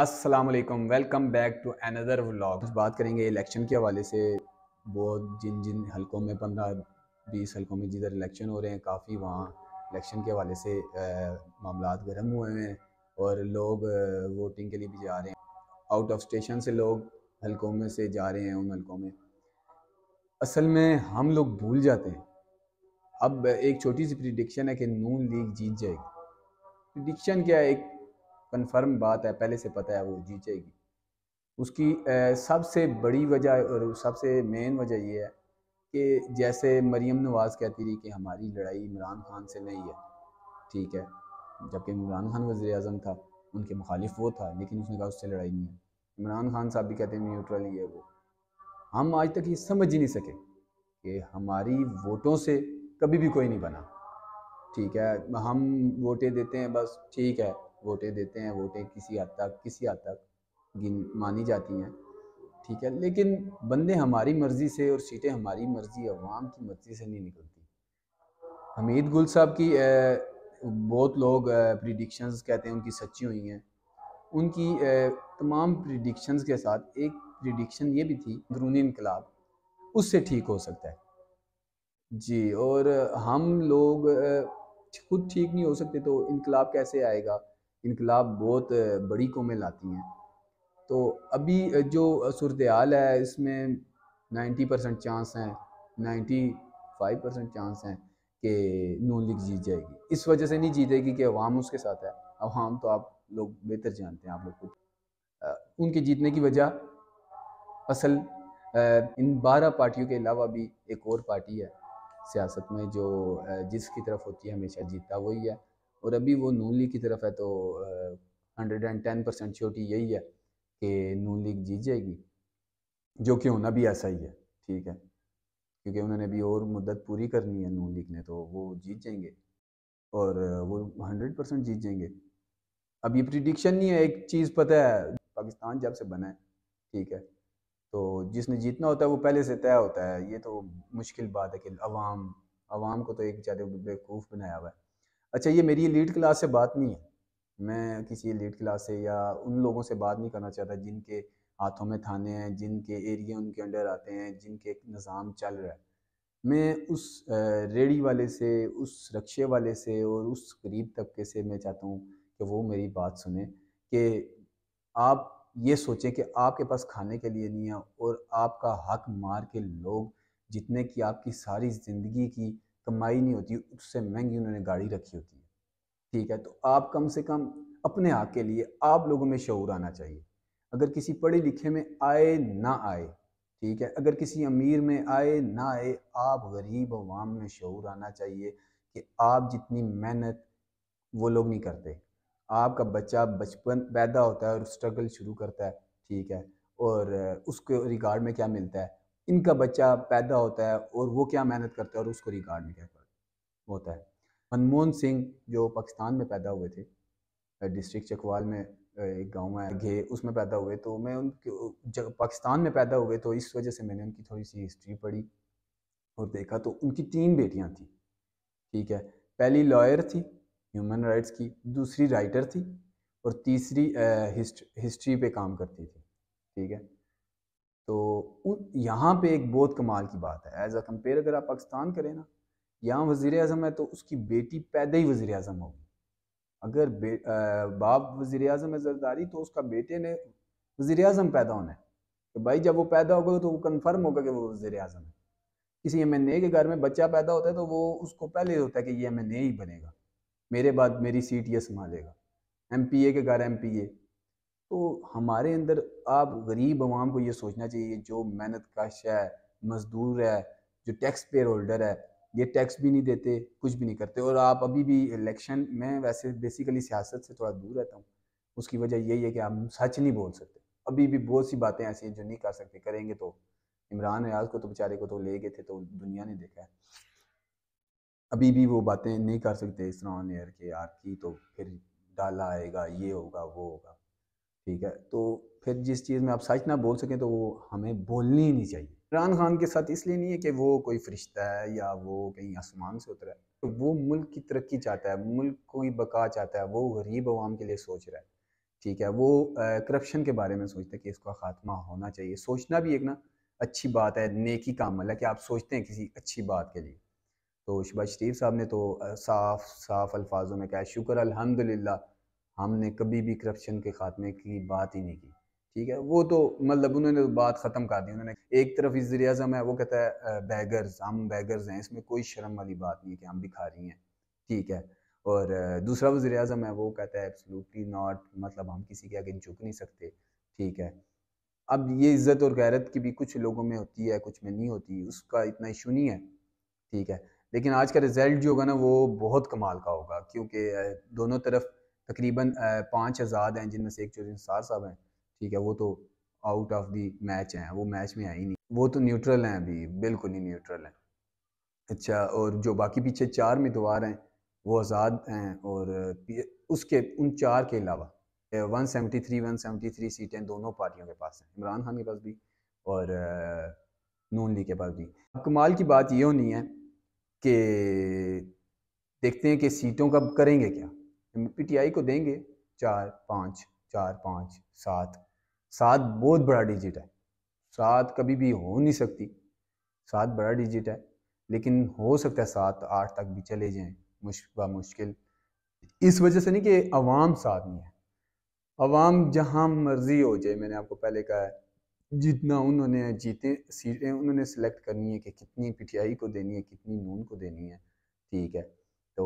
अस्सलाम वालेकुम welcome back to another vlog बात करेंगे इलेक्शन के हवाले से बहुत जिन जिन हलकों में पंद्रह बीस हलकों में जिधर इलेक्शन हो रहे हैं काफ़ी वहाँ इलेक्शन के हवाले से मामला गर्म हुए हैं और लोग वोटिंग के लिए भी जा रहे हैं आउट ऑफ स्टेशन से लोग हलकों में से जा रहे हैं उन हलकों में असल में हम लोग भूल जाते हैं अब एक छोटी सी प्रिडिक्शन है कि नून लीग जीत जाएगी प्रिडिक्शन क्या है एक कन्फर्म बात है पहले से पता है वो जीतेगी उसकी सबसे बड़ी वजह और सबसे मेन वजह यह है कि जैसे मरीम नवाज़ कहती रही कि हमारी लड़ाई इमरान खान से नहीं है ठीक है जबकि इमरान खान वजी अजम था उनके मुखालिफ वो था लेकिन उसने कहा उससे लड़ाई नहीं है इमरान खान साहब भी कहते हैं न्यूट्रल ही है वो हम आज तक ये समझ ही नहीं सके कि हमारी वोटों से कभी भी कोई नहीं बना ठीक है हम वोटें देते हैं बस ठीक है वोटें देते हैं वोटें किसी हद तक किसी हद तक गिन मानी जाती हैं ठीक है लेकिन बंदे हमारी मर्ज़ी से और सीटें हमारी मर्ज़ी अवाम की मर्ज़ी से नहीं निकलती हमीद गुल साहब की ए, बहुत लोग प्रिडिक्शंस कहते हैं उनकी सच्ची हुई हैं उनकी ए, तमाम प्रिडिक्शंस के साथ एक प्रिडिक्शन ये भी थी अंदरूनी इनकलाब उससे ठीक हो सकता है जी और हम लोग खुद ठीक नहीं हो सकते तो इनकलाब कैसे आएगा इनकलाब बहुत बड़ी कौमें लाती हैं तो अभी जो सूरत हाल है इसमें 90 परसेंट चांस हैं 95 परसेंट चांस हैं कि नून लीग जीत जाएगी इस वजह से नहीं जीतेगी कि अवाम उसके साथ है अवाम तो आप लोग बेहतर जानते हैं आप लोग को उनके जीतने की वजह असल इन बारह पार्टियों के अलावा भी एक और पार्टी है सियासत में जो जिसकी तरफ होती है हमेशा जीतता वही है और अभी वो नून लीग की तरफ है तो hundred and ten percent surety यही है कि नून लीग जीत जाएगी जो कि होना भी ऐसा ही है ठीक है क्योंकि उन्होंने भी और मुद्दत पूरी करनी है नून लीग ने तो वो जीत जाएंगे और वो हंड्रेड परसेंट जीत जाएंगे अब ये प्रिडिक्शन नहीं है एक चीज़ पता है पाकिस्तान जब से बना है ठीक है तो जिसने जीतना होता है वो पहले से तय होता है ये तो मुश्किल बात है कि अवाम अवाम को तो एक ज़्यादा बेवकूफ़ बनाया हुआ है अच्छा ये मेरी लीड क्लास से बात नहीं है मैं किसी लीड क्लास से या उन लोगों से बात नहीं करना चाहता जिनके हाथों में थाने हैं जिनके एरिया उनके अंडर आते हैं जिनके एक निज़ाम चल रहा है मैं उस रेडी वाले से उस रक्षे वाले से और उस गरीब तबके से मैं चाहता हूँ कि वो मेरी बात सुने कि आप ये सोचें कि आपके पास खाने के लिए नहीं है और आपका हक मार के लोग जितने की आपकी सारी ज़िंदगी की कमाई नहीं होती उससे महंगी उन्होंने गाड़ी रखी होती है ठीक है तो आप कम से कम अपने हक हाँ के लिए आप लोगों में शौर आना चाहिए अगर किसी पढ़े लिखे में आए ना आए ठीक है अगर किसी अमीर में आए ना आए आप गरीब अवाम में शौर आना चाहिए कि आप जितनी मेहनत वो लोग नहीं करते आपका बच्चा बचपन पैदा होता है और स्ट्रगल शुरू करता है ठीक है और उसके रिगार्ड में क्या मिलता है इनका बच्चा पैदा होता है और वो क्या मेहनत करता है और उसको रिकार्ड में क्या होता है मनमोहन सिंह जो पाकिस्तान में पैदा हुए थे डिस्ट्रिक्ट चकवाल में एक गांव है घे उसमें पैदा हुए तो मैं उनके पाकिस्तान में पैदा हुए तो इस वजह से मैंने उनकी थोड़ी सी हिस्ट्री पढ़ी और देखा तो उनकी तीन बेटियाँ थी ठीक है पहली लॉयर थी ह्यूमन राइट्स की दूसरी राइटर थी और तीसरी हिस्ट्री पे काम करती थी ठीक है तो यहाँ पे एक बहुत कमाल की बात है एज अ कंपेयर अगर आप पाकिस्तान करें ना यहाँ वजी अजम है तो उसकी बेटी पैदा ही वज़ी अजम होगी अगर बे, आ, बाप वजीर अजम है जरदारी तो उसका बेटे ने वज़ी अजम पैदा होना है तो भाई जब वो पैदा होगा तो वो कन्फर्म होगा कि वो वज़ी अजम है किसी एम एन ए के घर में बच्चा पैदा होता है तो वो उसको पहले होता है कि ये एम एन ए ही बनेगा मेरे बाद मेरी सीट ये संभालेगा एम पी ए के घर एम पी ए तो हमारे अंदर आप गरीब आवाम को ये सोचना चाहिए जो मेहनत कश है मजदूर है जो टैक्स पेयर होल्डर है ये टैक्स भी नहीं देते कुछ भी नहीं करते और आप अभी भी इलेक्शन में वैसे बेसिकली सियासत से थोड़ा दूर रहता हूँ उसकी वजह यही है कि हम सच नहीं बोल सकते अभी भी बहुत सी बातें ऐसी हैं जो नहीं कर सकते करेंगे तो इमरान रियाज को तो बेचारे को तो ले गए थे तो दुनिया ने देखा है अभी भी वो बातें नहीं कर सकते इस के आर की तो फिर डाला आएगा ये होगा वो होगा ठीक है तो फिर जिस चीज़ में आप सच ना बोल सकें तो वो हमें बोलनी ही नहीं चाहिए इमरान खान के साथ इसलिए नहीं है कि वो कोई फरिश्ता है या वो कहीं आसमान से उतरा है तो वो मुल्क की तरक्की चाहता है मुल्क को ही बका चाहता है वो गरीब आवाम के लिए सोच रहा है ठीक है वो करप्शन के बारे में सोचता है कि इसका खात्मा होना चाहिए सोचना भी एक ना अच्छी बात है नेकी का अमल है कि आप सोचते हैं किसी अच्छी बात के लिए तो शबाज शरीफ साहब ने तो साफ साफ अल्फाजों में कहा शुक्र अल्हम्दुलिल्लाह हमने कभी भी करप्शन के खात्मे की बात ही नहीं की ठीक है वो तो मतलब उन्होंने तो बात ख़त्म कर दी उन्होंने एक तरफ वजी है वो कहता है बैगर्स हम बैगर्स हैं इसमें कोई शर्म वाली बात नहीं कि हम भिखारी हैं ठीक है और दूसरा वजी अजम है वो कहता है एब्सोल्युटली नॉट मतलब हम किसी के आगे झुक नहीं सकते ठीक है अब ये इज्जत और गैरत की भी कुछ लोगों में होती है कुछ में नहीं होती उसका इतना इशू नहीं है ठीक है लेकिन आज का रिजल्ट जो होगा ना वो बहुत कमाल का होगा क्योंकि दोनों तरफ तकरीबन पाँच आज़ाद हैं जिनमें से एक चौधरी निसार साहब हैं ठीक है वो तो आउट ऑफ दी मैच हैं वो मैच में आई नहीं वो तो न्यूट्रल हैं अभी बिल्कुल ही न्यूट्रल हैं अच्छा और जो बाकी पीछे चार उम्मीदवार हैं वो आज़ाद हैं और उसके उन चार के अलावा 173 173 सीटें दोनों पार्टियों के पास हैं इमरान खान के पास भी और नून लीग के पास भी अब कमाल की बात ये होनी है कि देखते हैं कि सीटों का करेंगे क्या हम पीटीआई को देंगे चार पाँच चार पाँच सात सात बहुत बड़ा डिजिट है सात कभी भी हो नहीं सकती सात बड़ा डिजिट है लेकिन हो सकता है सात आठ तक भी चले जाएं मुश्किल मुश्किल इस वजह से नहीं कि अवाम साथ नहीं है अवाम जहाँ मर्जी हो जाए मैंने आपको पहले कहा है जितना उन्होंने जीते सीटें उन्होंने सेलेक्ट करनी है कि कितनी पीटीआई को देनी है कितनी नून को देनी है ठीक है तो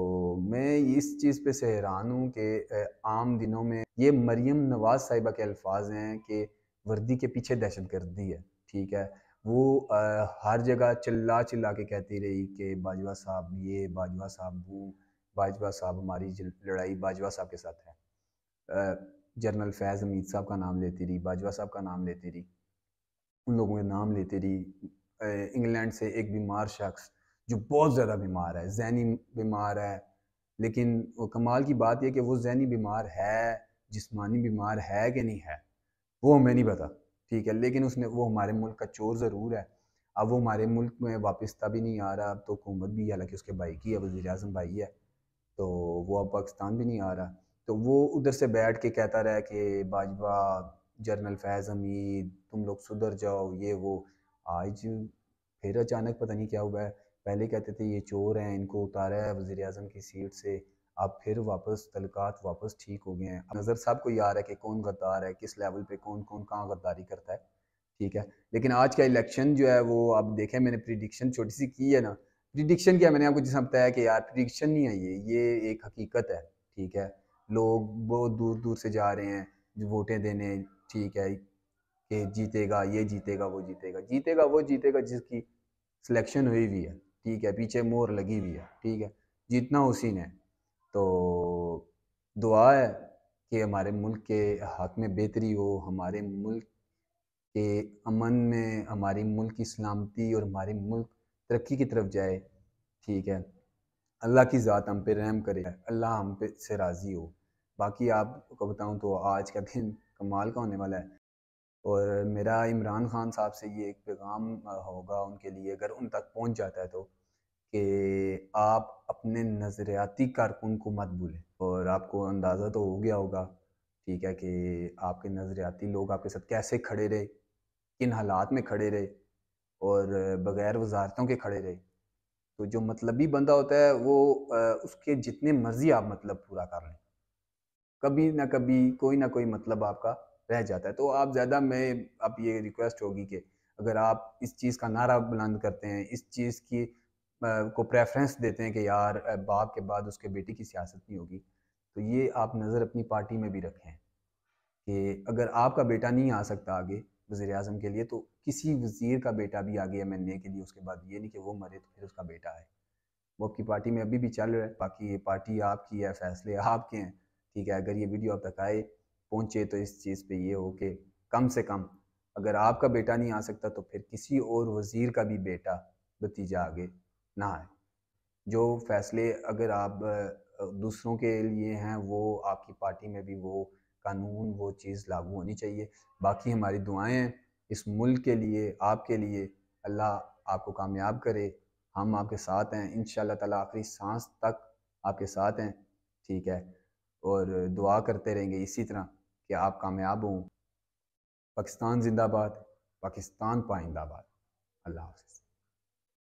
मैं इस चीज़ पे से हैरान हूँ कि आम दिनों में ये मरियम नवाज साहिबा के अल्फाज हैं कि वर्दी के पीछे दहशत गर्दी है ठीक है वो आ, हर जगह चिल्ला चिल्ला के कहती रही कि बाजवा साहब ये बाजवा साहब वो बाजवा साहब हमारी लड़ाई बाजवा साहब के साथ है जनरल फैज़ हमीद साहब का नाम लेती रही बाजवा साहब का नाम लेती रही उन लोगों के नाम लेती रही इंग्लैंड से एक बीमार शख्स जो बहुत ज़्यादा बीमार है जहनी बीमार है लेकिन वो कमाल की बात यह कि वो जहनी बीमार है जिस्मानी बीमार है कि नहीं है वो हमें नहीं पता ठीक है लेकिन उसने वो हमारे मुल्क का चोर ज़रूर है अब वो हमारे मुल्क में तब भी नहीं आ रहा अब तो हुकूमत भी हालांकि उसके भाई की है वजी अजम भाई है तो वो अब पाकिस्तान भी नहीं आ रहा तो वो उधर से बैठ के कहता रहा कि बाजवा जनरल फैज़ हमीद तुम लोग सुधर जाओ ये वो आज फिर अचानक पता नहीं क्या हुआ है पहले कहते थे ये चोर हैं इनको उतारा है वजी अजम की सीट से अब फिर वापस तलकात वापस ठीक हो गए हैं नज़र सब ये आ रहा है कि कौन गद्दार है किस लेवल पे कौन कौन कहाँ गद्दारी करता है ठीक है लेकिन आज का इलेक्शन जो है वो अब देखें मैंने प्रिडिक्शन छोटी सी की है ना प्रिडिक्शन क्या मैंने आपको जिसमें बताया कि यार प्रिडिक्शन नहीं है ये ये एक हकीकत है ठीक है लोग बहुत दूर दूर से जा रहे हैं जो वोटें देने ठीक है कि जीतेगा ये जीतेगा वो जीतेगा जीतेगा वो जीतेगा जिसकी सिलेक्शन हुई हुई है ठीक है पीछे मोर लगी हुई है ठीक है जितना उसी ने तो दुआ है कि हमारे मुल्क के हक में बेहतरी हो हमारे मुल्क के अमन में हमारे मुल्क की सलामती और हमारे मुल्क तरक्की की तरफ जाए ठीक है अल्लाह की ज़ात हम पे रहम करे अल्लाह हम पे से राज़ी हो बाकी आपको बताऊँ तो आज का दिन कमाल का होने वाला है और मेरा इमरान खान साहब से ये एक पैगाम होगा उनके लिए अगर उन तक पहुँच जाता है तो कि आप अपने नज़रियाती कारकुन को मत भूलें और आपको अंदाज़ा तो हो गया होगा ठीक है कि आपके नज़रियाती लोग आपके साथ कैसे खड़े रहे किन हालात में खड़े रहे और बग़ैर वजारतों के खड़े रहे तो जो मतलबी बंदा होता है वो उसके जितने मर्ज़ी आप मतलब पूरा कर लें कभी ना कभी कोई ना कोई मतलब आपका रह जाता है तो आप ज़्यादा मैं आप ये रिक्वेस्ट होगी कि अगर आप इस चीज़ का नारा बुलंद करते हैं इस चीज़ की को प्रेफरेंस देते हैं कि यार बाप के बाद उसके बेटे की सियासत नहीं होगी तो ये आप नज़र अपनी पार्टी में भी रखें कि अगर आपका बेटा नहीं आ सकता आगे वज़ी अजम के लिए तो किसी वज़ीर का बेटा भी आगे एम एन ए के लिए उसके बाद ये नहीं कि वो मरे तो फिर उसका बेटा आए वो आपकी पार्टी में अभी भी चल रहा है बाकी ये पार्टी आपकी है फैसले आपके हैं ठीक है अगर ये वीडियो आप तक आए पहुँचे तो इस चीज़ पर ये हो कि कम से कम अगर आपका बेटा नहीं आ सकता तो फिर किसी और वज़ीर का भी बेटा भतीजा आगे ना आए जो फैसले अगर आप दूसरों के लिए हैं वो आपकी पार्टी में भी वो कानून वो चीज़ लागू होनी चाहिए बाकी हमारी दुआएं इस मुल्क के लिए आपके लिए अल्लाह आपको कामयाब करे हम आपके साथ हैं इन ताला आखिरी सांस तक आपके साथ हैं ठीक है और दुआ करते रहेंगे इसी तरह कि आप कामयाब हों पाकिस्तान जिंदाबाद पाकिस्तान पाइंदाबाद अल्लाह हाफ